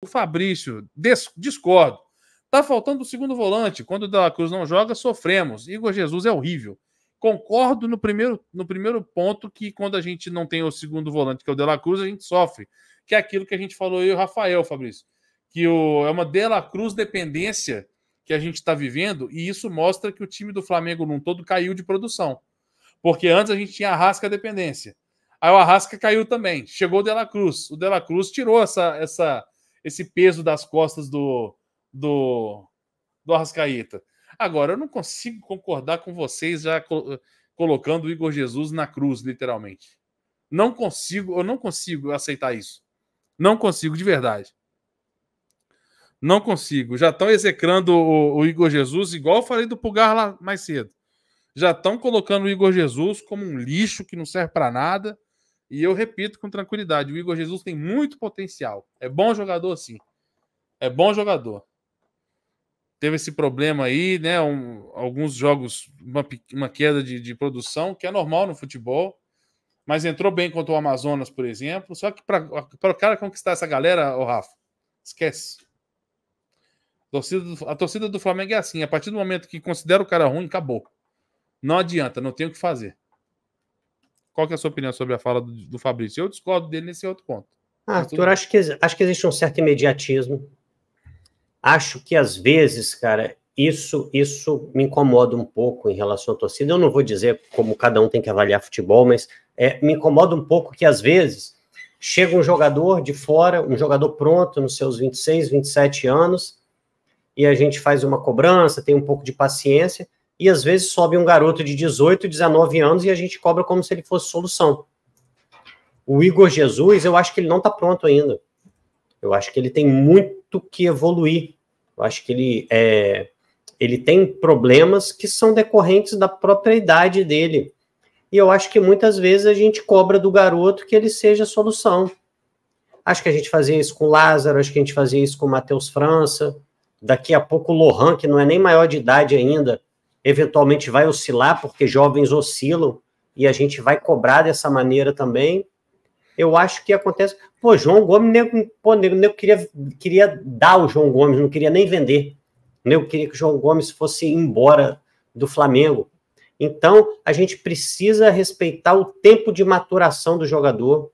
o Fabrício, discordo. Tá faltando o segundo volante. Quando o Dela Cruz não joga, sofremos. Igor Jesus é horrível. Concordo no primeiro, no primeiro ponto que quando a gente não tem o segundo volante, que é o Dela Cruz, a gente sofre. Que é aquilo que a gente falou aí, o Rafael, Fabrício. Que o, é uma Dela Cruz dependência que a gente está vivendo, e isso mostra que o time do Flamengo num todo caiu de produção. Porque antes a gente tinha Arrasca dependência. Aí o Arrasca caiu também. Chegou o Dela Cruz. O Dela Cruz tirou essa, essa esse peso das costas do, do, do Arrascaeta. Agora, eu não consigo concordar com vocês já co colocando o Igor Jesus na cruz, literalmente. Não consigo, eu não consigo aceitar isso. Não consigo, de verdade. Não consigo. Já estão execrando o, o, Igor Jesus, igual eu falei do Pulgar lá mais cedo. Já estão colocando o Igor Jesus como um lixo que não serve para nada. E eu repito com tranquilidade: o Igor Jesus tem muito potencial. É bom jogador, sim. É bom jogador. Teve esse problema aí, né? Um, alguns jogos, uma, uma queda de, de, produção, que é normal no futebol. Mas entrou bem contra o Amazonas, por exemplo. Só que para o cara conquistar essa galera, o Rafa, esquece. A torcida, do, a torcida do Flamengo é assim: a partir do momento que considera o cara ruim, acabou. Não adianta, não tem o que fazer. Qual que é a sua opinião sobre a fala do, do Fabrício? Eu discordo dele nesse outro ponto. Ah, Arthur, acho que, acho que existe um certo imediatismo. Acho que às vezes, cara, isso isso me incomoda um pouco em relação à torcida. Eu não vou dizer como cada um tem que avaliar futebol, mas é, me incomoda um pouco que às vezes chega um jogador de fora, um jogador pronto nos seus 26, 27 anos, e a gente faz uma cobrança, tem um pouco de paciência, e às vezes sobe um garoto de 18, 19 anos e a gente cobra como se ele fosse solução. O Igor Jesus, eu acho que ele não está pronto ainda. Eu acho que ele tem muito que evoluir. Eu acho que ele, é, ele tem problemas que são decorrentes da própria idade dele. E eu acho que muitas vezes a gente cobra do garoto que ele seja a solução. Acho que a gente fazia isso com o Lázaro, acho que a gente fazia isso com o Matheus França. Daqui a pouco o Lohan, que não é nem maior de idade ainda, eventualmente vai oscilar, porque jovens oscilam, e a gente vai cobrar dessa maneira também. Eu acho que acontece. Pô, João Gomes, nem pô, nem queria, queria dar o João Gomes, não queria nem vender. Eu queria que o João Gomes fosse embora do Flamengo. Então, a gente precisa respeitar o tempo de maturação do jogador.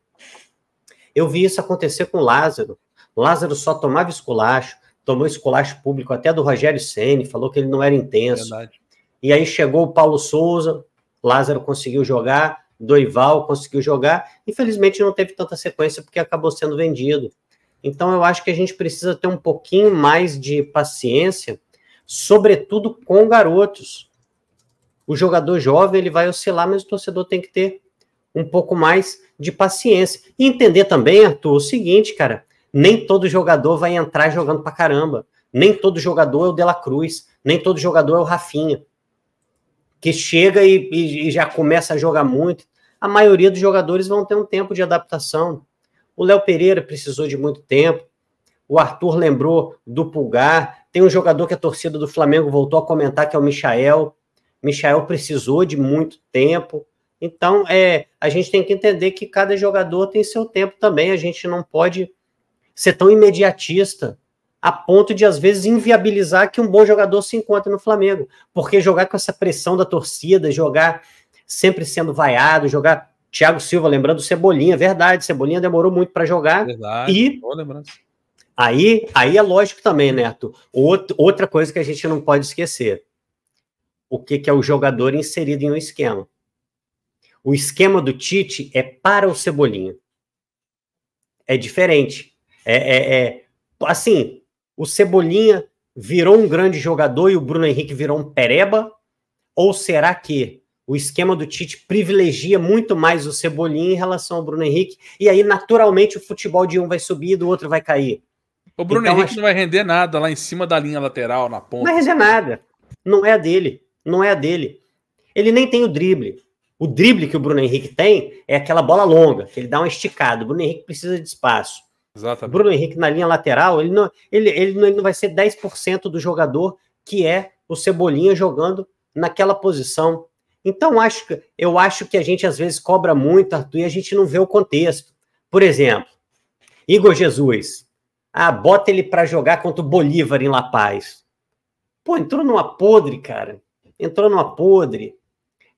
Eu vi isso acontecer com o Lázaro. O Lázaro só tomava esculacho, tomou esculacho público até do Rogério Ceni, falou que ele não era intenso. Verdade. E aí chegou o Paulo Souza, Lázaro conseguiu jogar, Doival conseguiu jogar. Infelizmente não teve tanta sequência porque acabou sendo vendido. Então eu acho que a gente precisa ter um pouquinho mais de paciência, sobretudo com garotos. O jogador jovem ele vai oscilar, mas o torcedor tem que ter um pouco mais de paciência. E entender também, Arthur, o seguinte, cara, nem todo jogador vai entrar jogando pra caramba. Nem todo jogador é o De La Cruz, nem todo jogador é o Rafinha que chega e, e, já começa a jogar muito. A maioria dos jogadores vão ter um tempo de adaptação. O Léo Pereira precisou de muito tempo. O Arthur lembrou do Pulgar. Tem um jogador que a torcida do Flamengo voltou a comentar, que é o Michael. Michael precisou de muito tempo. Então, é, a gente tem que entender que cada jogador tem seu tempo também. A gente não pode ser tão imediatista a ponto de, às vezes, inviabilizar que um bom jogador se encontre no Flamengo. Porque jogar com essa pressão da torcida, jogar sempre sendo vaiado, jogar. Thiago Silva, lembrando Cebolinha, verdade, Cebolinha demorou muito para jogar. Verdade, e aí, aí é lógico também, Neto. outra coisa que a gente não pode esquecer: o que, que é o jogador inserido em um esquema. O esquema do Tite é para o Cebolinha. É diferente. é, é, é assim, o Cebolinha virou um grande jogador e o Bruno Henrique virou um pereba? Ou será que o esquema do Tite privilegia muito mais o Cebolinha em relação ao Bruno Henrique? E aí, naturalmente, o futebol de um vai subir e do outro vai cair. O Bruno então, Henrique acho... não vai render nada lá em cima da linha lateral, na ponta. Não vai render nada. Não é a dele. Não é a dele. Ele nem tem o drible. O drible que o Bruno Henrique tem é aquela bola longa, que ele dá uma esticada. O Bruno Henrique precisa de espaço. Exatamente. Bruno Henrique na linha lateral, ele não, ele, ele não, ele não vai ser 10% do jogador que é o Cebolinha jogando naquela posição. Então, acho que, eu acho que a gente às vezes cobra muito, Arthur, e a gente não vê o contexto. Por exemplo, Igor Jesus. Ah, bota ele para jogar contra o Bolívar em La Paz. Pô, entrou numa podre, cara. Entrou numa podre.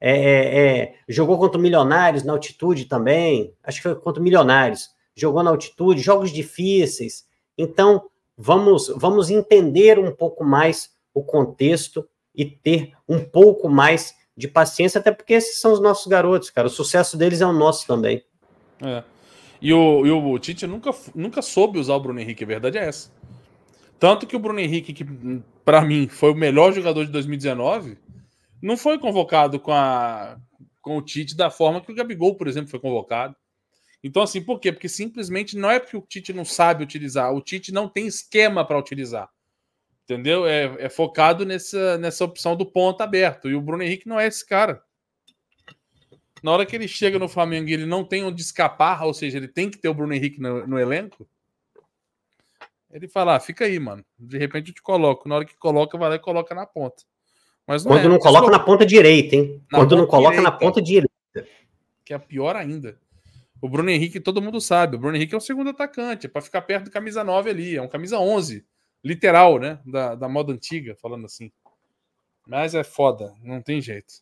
É, é, é jogou contra o Milionários na altitude também. Acho que foi contra o Milionários. Jogou na altitude, jogos difíceis. Então, vamos, vamos entender um pouco mais o contexto e ter um pouco mais de paciência, até porque esses são os nossos garotos, cara. O sucesso deles é o nosso também. É. E o, e o Tite nunca, nunca soube usar o Bruno Henrique, a verdade é essa. Tanto que o Bruno Henrique, que para mim foi o melhor jogador de 2019, não foi convocado com, a, com o Tite da forma que o Gabigol, por exemplo, foi convocado. Então, assim, por quê? Porque simplesmente não é porque o Tite não sabe utilizar, o Tite não tem esquema para utilizar. Entendeu? É, é, focado nessa, nessa opção do ponto aberto. E o Bruno Henrique não é esse cara. Na hora que ele chega no Flamengo e ele não tem onde escapar, ou seja, ele tem que ter o Bruno Henrique no, no elenco, ele fala: ah, fica aí, mano. De repente eu te coloco. Na hora que coloca, vai lá e coloca na ponta. Mas não Quando é, não coloca na ponta direita, hein? Na Quando não coloca direita, na ponta direita. Que é pior ainda. O Bruno Henrique, todo mundo sabe, o Bruno Henrique é o segundo atacante, é para ficar perto do camisa 9 ali, é um camisa 11, literal, né? Da, da moda antiga, falando assim. Mas é foda, não tem jeito.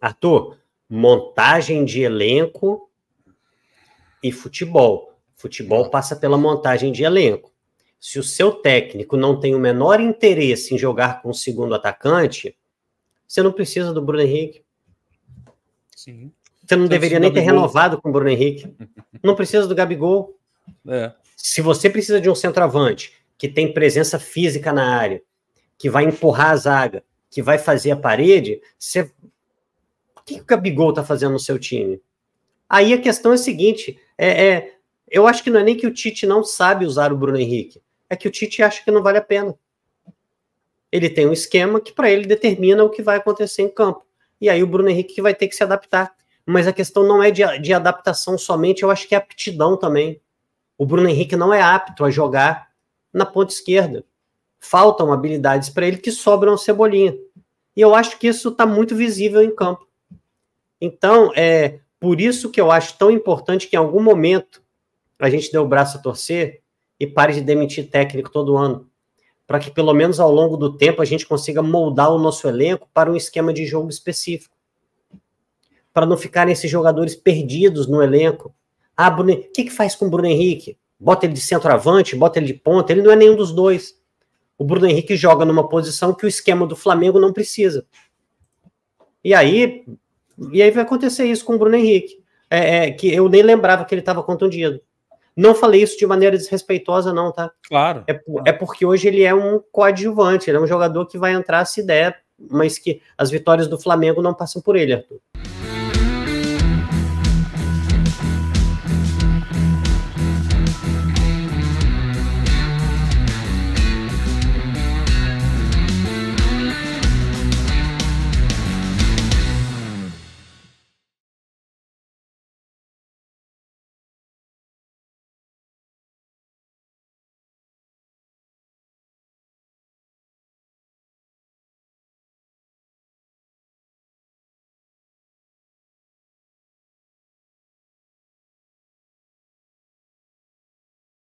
Arthur, montagem de elenco e futebol. Futebol passa pela montagem de elenco. Se o seu técnico não tem o menor interesse em jogar com o segundo atacante, você não precisa do Bruno Henrique. Sim. Você não então, deveria nem ter renovado com o Bruno Henrique. Não precisa do Gabigol. É. Se você precisa de um centroavante que tem presença física na área, que vai empurrar a zaga, que vai fazer a parede, você... o que, que o Gabigol está fazendo no seu time? Aí a questão é a seguinte: é, é, eu acho que não é nem que o Tite não sabe usar o Bruno Henrique, é que o Tite acha que não vale a pena. Ele tem um esquema que para ele determina o que vai acontecer em campo. E aí o Bruno Henrique vai ter que se adaptar mas a questão não é de, de adaptação somente, eu acho que é aptidão também. O Bruno Henrique não é apto a jogar na ponta esquerda. Faltam habilidades para ele que sobram cebolinha. E eu acho que isso está muito visível em campo. Então, é por isso que eu acho tão importante que em algum momento a gente dê o braço a torcer e pare de demitir técnico todo ano. Para que pelo menos ao longo do tempo a gente consiga moldar o nosso elenco para um esquema de jogo específico para não ficarem esses jogadores perdidos no elenco. Ah, Bruno, o que, que faz com o Bruno Henrique? Bota ele de centroavante, bota ele de ponta, ele não é nenhum dos dois. O Bruno Henrique joga numa posição que o esquema do Flamengo não precisa. E aí, e aí vai acontecer isso com o Bruno Henrique. É, é, que eu nem lembrava que ele estava contundido. Não falei isso de maneira desrespeitosa, não, tá? Claro. É, é, porque hoje ele é um coadjuvante, ele é um jogador que vai entrar se der, mas que as vitórias do Flamengo não passam por ele, Arthur.